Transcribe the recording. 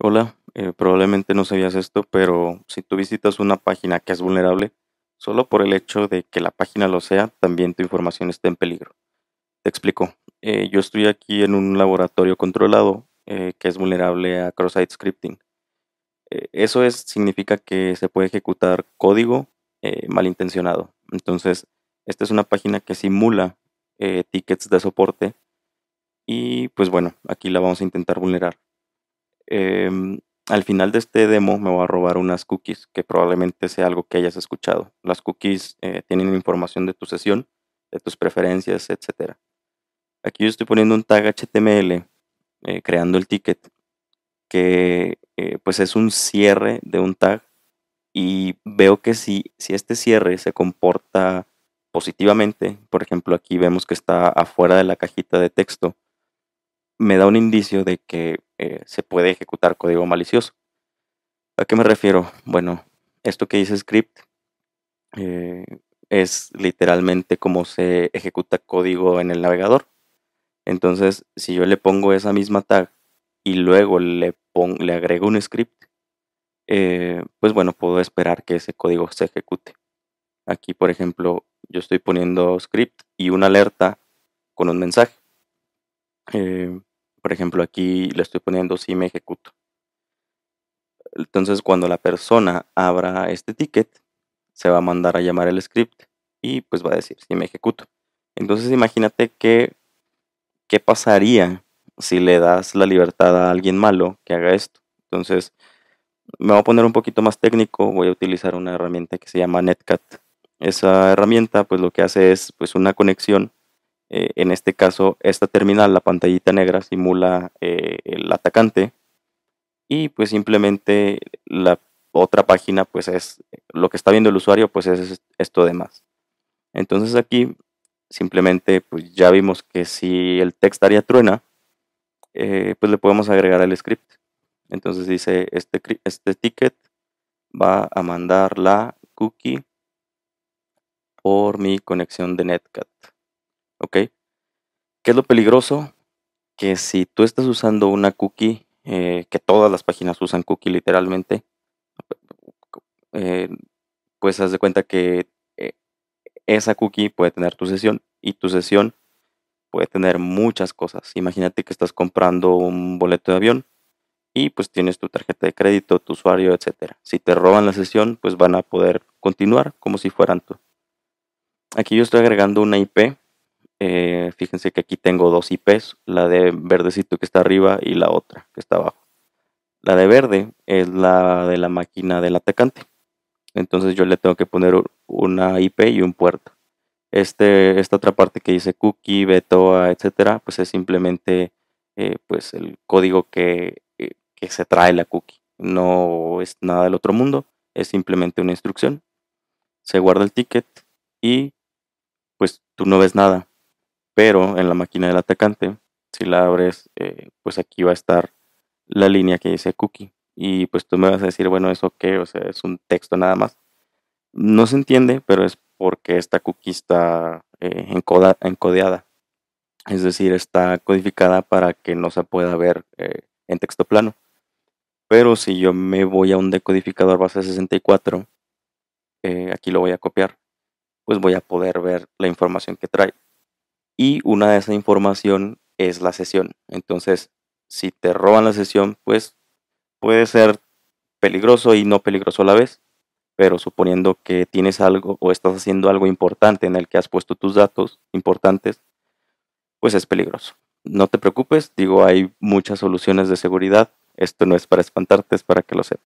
Hola, eh, probablemente no sabías esto, pero si tú visitas una página que es vulnerable, solo por el hecho de que la página lo sea, también tu información está en peligro. Te explico. Eh, yo estoy aquí en un laboratorio controlado eh, que es vulnerable a cross-site scripting. eso es, significa que se puede ejecutar código malintencionado. Entonces, esta es una página que simula tickets de soporte y pues bueno, aquí la vamos a intentar vulnerar. Em, al final de este demo me voy a robar unas cookies, que probablemente sea algo que hayas escuchado. Las cookies eh, tienen información de tu sesión, de tus preferencias, etc. Aquí yo estoy poniendo un tag HTML, eh, creando el ticket, que eh, pues es un cierre de un tag y veo que si, si este cierre se comporta positivamente, por ejemplo aquí vemos que está afuera de la cajita de texto, me da un indicio de que eh, se puede ejecutar código malicioso. ¿A qué me refiero? Bueno, esto que dice script eh, es literalmente como se ejecuta código en el navegador. Entonces, si yo le pongo esa misma tag y luego le, le agrego un script, eh, pues bueno, puedo esperar que ese código se ejecute. Aquí, por ejemplo, yo estoy poniendo script y una alerta con un mensaje. Por ejemplo, aquí le estoy poniendo si me ejecuto. Entonces, cuando la persona abra este ticket, se va a mandar a llamar el script y pues va a decir si me ejecuto. Entonces, imagínate que, qué pasaría si le das la libertad a alguien malo que haga esto. Entonces, me voy a poner un poquito más técnico, voy a utilizar una herramienta que se llama Netcat. Esa herramienta pues lo que hace es pues una conexión eh, en este caso, esta terminal, la pantallita negra, simula eh, el atacante. Y pues simplemente la otra página, pues es lo que está viendo el usuario, pues es esto de Entonces aquí simplemente pues ya vimos que si el texto haría truena, eh, pues le podemos agregar el script. Entonces dice, este, este ticket va a mandar la cookie por mi conexión de Netcat. ¿Ok? ¿Qué es lo peligroso? Que si tú estás usando una cookie, eh, que todas las páginas usan cookie literalmente, eh, pues haz de cuenta que eh, esa cookie puede tener tu sesión y tu sesión puede tener muchas cosas. Imagínate que estás comprando un boleto de avión y pues tienes tu tarjeta de crédito, tu usuario, etc. Si te roban la sesión, pues van a poder continuar como si fueran tú. Aquí yo estoy agregando una IP eh, fíjense que aquí tengo dos IPs, la de verdecito que está arriba y la otra que está abajo. La de verde es la de la máquina del atacante. Entonces yo le tengo que poner una IP y un puerto. Este, esta otra parte que dice cookie, betoa, etcétera, pues es simplemente eh, pues el código que, eh, que se trae la cookie. No es nada del otro mundo, es simplemente una instrucción. Se guarda el ticket y pues tú no ves nada pero en la máquina del atacante, si la abres, eh, pues aquí va a estar la línea que dice cookie. Y pues tú me vas a decir, bueno, ¿eso qué? O sea, es un texto nada más. No se entiende, pero es porque esta cookie está eh, encodeada. Es decir, está codificada para que no se pueda ver eh, en texto plano. Pero si yo me voy a un decodificador base 64, aquí lo voy a copiar, pues voy a poder ver la información que trae y una de esa información es la sesión. Entonces, si te roban la sesión, pues puede ser peligroso y no peligroso a la vez, pero suponiendo que tienes algo o estás haciendo algo importante en el que has puesto tus datos importantes, pues es peligroso. No te preocupes, digo, hay muchas soluciones de seguridad. Esto no es para espantarte, es para que lo sepas.